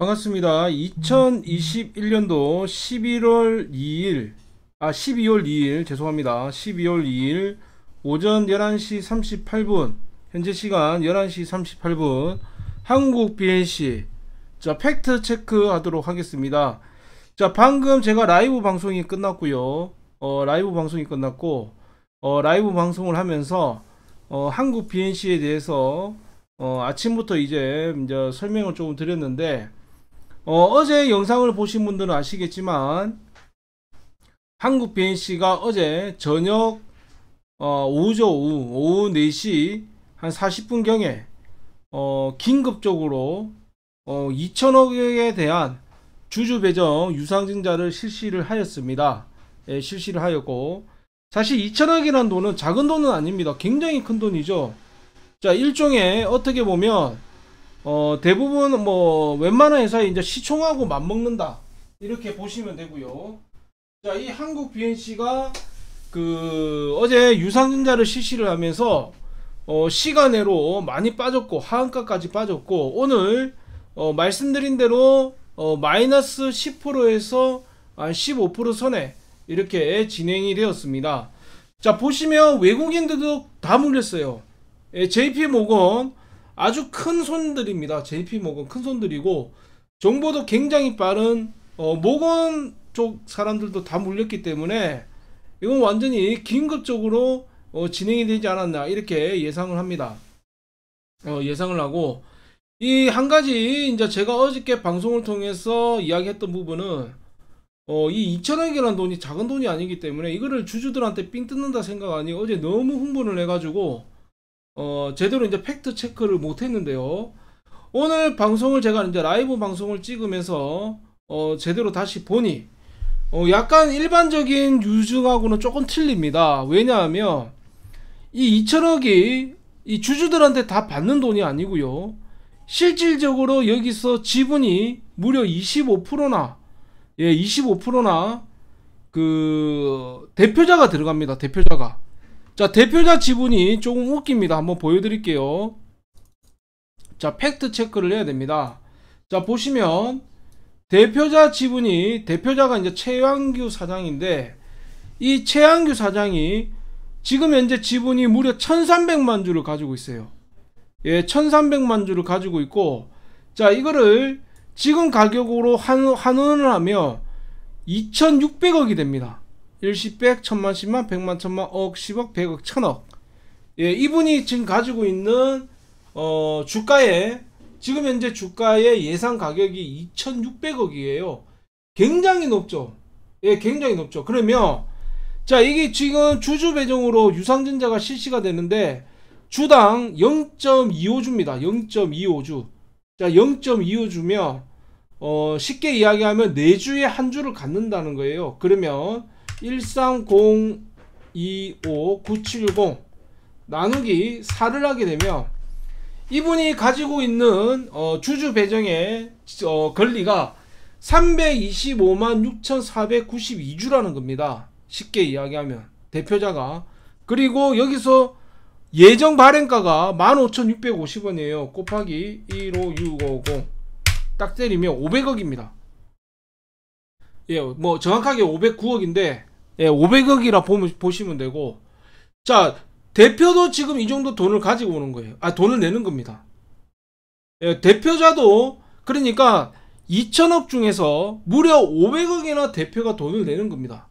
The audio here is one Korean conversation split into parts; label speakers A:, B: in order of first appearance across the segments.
A: 반갑습니다. 2021년도 11월 2일 아 12월 2일 죄송합니다. 12월 2일 오전 11시 38분 현재 시간 11시 38분 한국 BNC 자 팩트 체크 하도록 하겠습니다. 자 방금 제가 라이브 방송이 끝났고요. 어 라이브 방송이 끝났고 어 라이브 방송을 하면서 어 한국 BNC에 대해서 어 아침부터 이제 이제 설명을 조금 드렸는데 어, 제 영상을 보신 분들은 아시겠지만 한국 BNC가 어제 저녁 어, 오후죠 오후, 오후 4시 한 40분경에 어, 긴급적으로 어, 2천억에 대한 주주 배정 유상증자를 실시를 하였습니다. 예, 실시를 하였고 사실 2천억이라는 돈은 작은 돈은 아닙니다. 굉장히 큰 돈이죠. 자 일종의 어떻게 보면 어, 대부분 뭐 웬만한 회사에 이제 시총하고 맞먹는다 이렇게 보시면 되고요 자이 한국 BNC가 그 어제 유상증자를 실시를 하면서 어, 시간외로 많이 빠졌고 하한가까지 빠졌고 오늘 어, 말씀드린 대로 어, 마이너스 10%에서 한15% 선에 이렇게 진행이 되었습니다 자 보시면 외국인들도 다 물렸어요 JP모건 예, 아주 큰 손들입니다. JP 모건 큰 손들이고 정보도 굉장히 빠른 어, 모건 쪽 사람들도 다 물렸기 때문에 이건 완전히 긴급적으로 어, 진행이 되지 않았나 이렇게 예상을 합니다. 어, 예상을 하고 이 한 가지 이제 제가 어저께 방송을 통해서 이야기했던 부분은 어, 이 2천억이라는 돈이 작은 돈이 아니기 때문에 이거를 주주들한테 삥 뜯는다 생각 하니 어제 너무 흥분을 해가지고 어, 제대로 이제 팩트 체크를 못 했는데요. 오늘 방송을 제가 이제 라이브 방송을 찍으면서 어, 제대로 다시 보니 어, 약간 일반적인 유증하고는 조금 틀립니다. 왜냐하면 이 2천억이 이 주주들한테 다 받는 돈이 아니고요. 실질적으로 여기서 지분이 무려 25%나 예, 25%나 그 대표자가 들어갑니다. 대표자가. 자 대표자 지분이 조금 웃깁니다 한번 보여드릴게요 자 팩트 체크를 해야 됩니다 자 보시면 대표자 지분이 대표자가 이제 최양규 사장인데 이 최양규 사장이 지금 현재 지분이 무려 1300만 주를 가지고 있어요 예 1300만 주를 가지고 있고 자 이거를 지금 가격으로 한, 환원을 하면 2600억이 됩니다 일십백, 천만, 십만, 백만, 천만, 억, 십억, 백억, 천억. 예, 이분이 지금 가지고 있는 어, 주가에 지금 현재 주가의 예상 가격이 2,600억이에요. 굉장히 높죠. 예, 굉장히 높죠. 그러면 자, 이게 지금 주주 배정으로 유상증자가 실시가 되는데 주당 0.25주입니다. 0.25주. 자, 0.25주면 어, 쉽게 이야기하면 4주에 한 주를 갖는다는 거예요. 그러면 13025970 나누기 4를 하게 되면 이분이 가지고 있는 어, 주주 배정의 어, 권리가 325만 6492주라는 겁니다. 쉽게 이야기하면 대표자가 그리고 여기서 예정 발행가가 15,650원이에요. 곱하기 15,650 딱 때리면 500억입니다. 예, 뭐 정확하게 509억인데 예, 500억이라 보 보시면 되고 자 대표도 지금 이 정도 돈을 가지고 오는 거예요 아 돈을 내는 겁니다 예, 대표자도 그러니까 2천억 중에서 무려 500억이나 대표가 돈을 내는 겁니다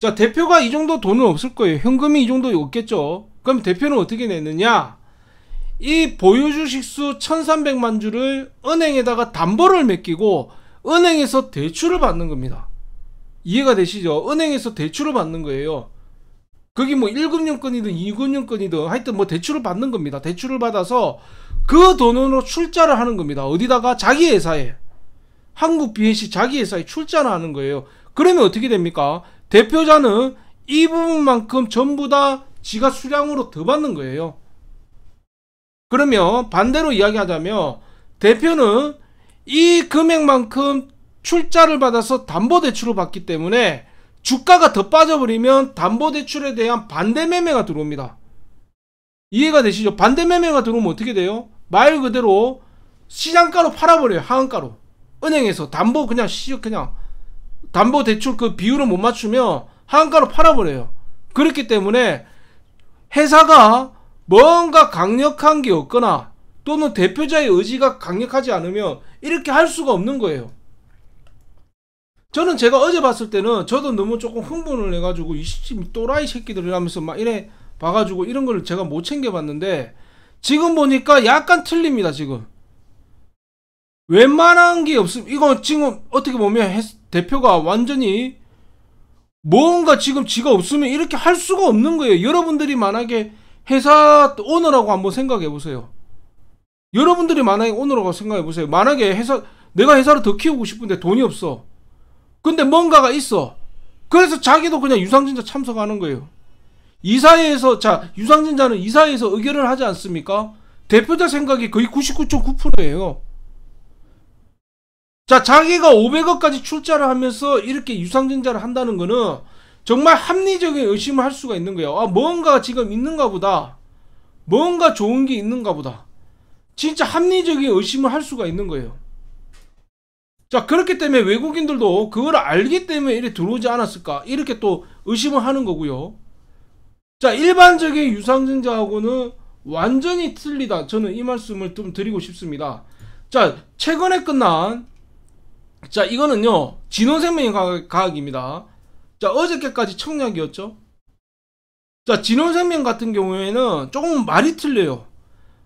A: 자 대표가 이 정도 돈은 없을 거예요 현금이 이 정도 없겠죠 그럼 대표는 어떻게 내느냐 이 보유주식수 1300만 주를 은행에다가 담보를 맡기고 은행에서 대출을 받는 겁니다 이해가 되시죠? 은행에서 대출을 받는 거예요. 그게 뭐 1금융권이든 2금융권이든 하여튼 뭐 대출을 받는 겁니다. 대출을 받아서 그 돈으로 출자를 하는 겁니다. 어디다가 자기 회사에 한국 BNC 자기 회사에 출자를 하는 거예요. 그러면 어떻게 됩니까? 대표자는 이 부분만큼 전부 다 지가 수량으로 더 받는 거예요. 그러면 반대로 이야기하자면 대표는 이 금액만큼 출자를 받아서 담보대출을 받기 때문에 주가가 더 빠져버리면 담보대출에 대한 반대매매가 들어옵니다. 이해가 되시죠? 반대매매가 들어오면 어떻게 돼요? 말 그대로 시장가로 팔아버려요. 하한가로. 은행에서 담보 그냥 시 그냥 담보 대출 그 비율을 못 맞추면 하한가로 팔아버려요. 그렇기 때문에 회사가 뭔가 강력한 게 없거나 또는 대표자의 의지가 강력하지 않으면 이렇게 할 수가 없는 거예요. 저는 제가 어제 봤을 때는 저도 너무 조금 흥분을 해가지고 이 또라이 새끼들이라면서 막 이래 봐가지고 이런 걸 제가 못 챙겨봤는데 지금 보니까 약간 틀립니다 지금 웬만한 게 없음 이거 지금 어떻게 보면 대표가 완전히 뭔가 지금 지가 없으면 이렇게 할 수가 없는 거예요 여러분들이 만약에 회사 오너라고 한번 생각해 보세요 여러분들이 만약에 오너라고 생각해 보세요 만약에 회사 내가 회사를 더 키우고 싶은데 돈이 없어 근데 뭔가가 있어. 그래서 자기도 그냥 유상진자 참석하는 거예요. 이사회에서 자 유상진자는 이사회에서 의결을 하지 않습니까? 대표자 생각이 거의 99.9%예요. 자 자기가 500억까지 출자를 하면서 이렇게 유상증자를 한다는 거는 정말 합리적인 의심을 할 수가 있는 거예요. 아 뭔가 지금 있는가 보다. 뭔가 좋은 게 있는가 보다. 진짜 합리적인 의심을 할 수가 있는 거예요. 자 그렇기 때문에 외국인들도 그걸 알기 때문에 이래 들어오지 않았을까 이렇게 또 의심을 하는 거고요 자 일반적인 유상증자하고는 완전히 틀리다 저는 이 말씀을 좀 드리고 싶습니다 자 최근에 끝난 자 이거는요 진원생명 과학입니다 자 어저께까지 청약이었죠 자 진원생명 같은 경우에는 조금 말이 틀려요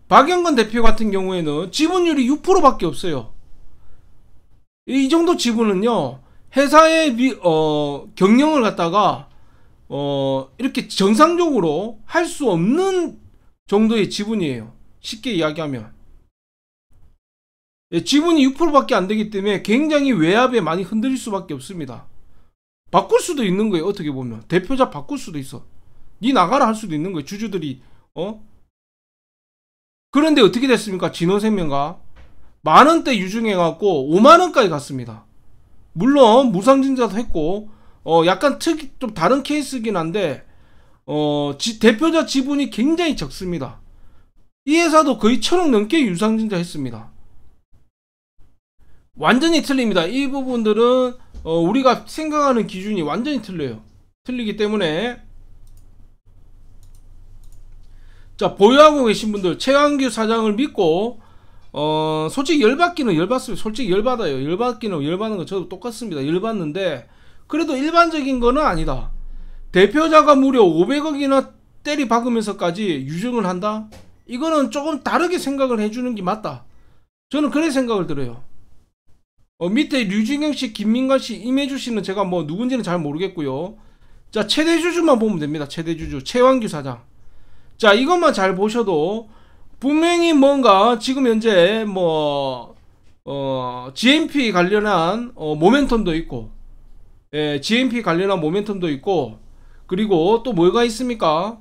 A: 박영건 대표 같은 경우에는 지분율이 6% 밖에 없어요 이 정도 지분은요 회사의 비, 어, 경영을 갖다가 어, 이렇게 정상적으로 할 수 없는 정도의 지분이에요. 쉽게 이야기하면. 예, 지분이 6%밖에 안 되기 때문에 굉장히 외압에 많이 흔들릴 수밖에 없습니다. 바꿀 수도 있는 거예요. 어떻게 보면 대표자 바꿀 수도 있어. 니 나가라 할 수도 있는 거예요. 주주들이 어 그런데 어떻게 됐습니까? 진원생명과 만원대 유증해갖고 5만원까지 갔습니다. 물론 무상증자도 했고 어 약간 특이좀 다른 케이스긴 한데 어 지, 대표자 지분이 굉장히 적습니다. 이 회사도 거의 천억 넘게 유상증자 했습니다. 완전히 틀립니다. 이 부분들은 어, 우리가 생각하는 기준이 완전히 틀려요. 틀리기 때문에 자 보유하고 계신 분들 최강규 사장을 믿고 어, 솔직히 열받기는 열받습니다. 솔직히 열받아요. 열받기는 열받는 거 저도 똑같습니다. 열받는데, 그래도 일반적인 거는 아니다. 대표자가 무려 500억이나 때리 박으면서까지 유증을 한다? 이거는 조금 다르게 생각을 해주는 게 맞다. 저는 그런 생각을 들어요. 어, 밑에 류진경 씨, 김민관 씨, 임혜주 씨는 제가 뭐 누군지는 잘 모르겠고요. 자, 최대주주만 보면 됩니다. 최대주주. 최완규 사장. 자, 이것만 잘 보셔도 분명히 뭔가 지금 현재 뭐 어, GMP 관련한 어, 모멘텀도 있고 예, GMP 관련한 모멘텀도 있고 그리고 또 뭐가 있습니까?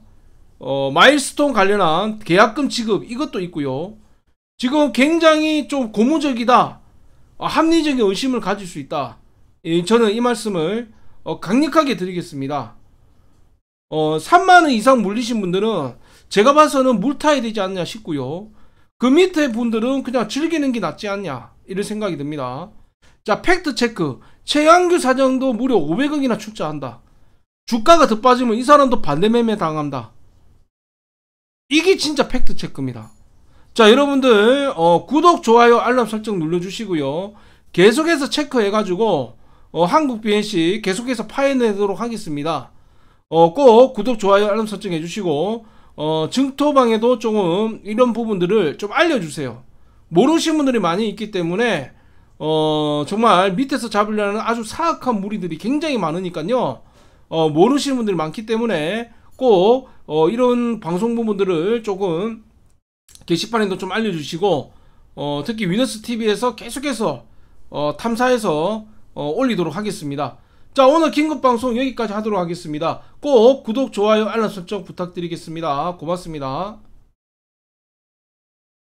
A: 어, 마일스톤 관련한 계약금 지급 이것도 있고요. 지금 굉장히 좀 고무적이다. 어, 합리적인 의심을 가질 수 있다. 예, 저는 이 말씀을 어, 강력하게 드리겠습니다. 어, 3만원 이상 물리신 분들은 제가 봐서는 물 타야 되지 않냐 싶고요. 그 밑에 분들은 그냥 즐기는 게 낫지 않냐 이런 생각이 듭니다. 자 팩트 체크 최양규 사장도 무려 500억이나 출자한다. 주가가 더 빠지면 이 사람도 반대 매매 당한다. 이게 진짜 팩트 체크입니다. 자 여러분들 어, 구독 좋아요 알람 설정 눌러주시고요. 계속해서 체크해가지고 어, 한국 BNC 계속해서 파헤내도록 하겠습니다. 어, 꼭 구독 좋아요 알람 설정 해주시고 어, 증토방에도 조금 이런 부분들을 좀 알려주세요. 모르시는 분들이 많이 있기 때문에 어, 정말 밑에서 잡으려는 아주 사악한 무리들이 굉장히 많으니까요. 어, 모르시는 분들이 많기 때문에 꼭 어, 이런 방송 부분들을 조금 게시판에도 좀 알려주시고 어, 특히 위너스 TV에서 계속해서 어, 탐사해서 어, 올리도록 하겠습니다. 자 오늘 긴급방송 여기까지 하도록 하겠습니다. 꼭 구독, 좋아요, 알람 설정 부탁드리겠습니다. 고맙습니다.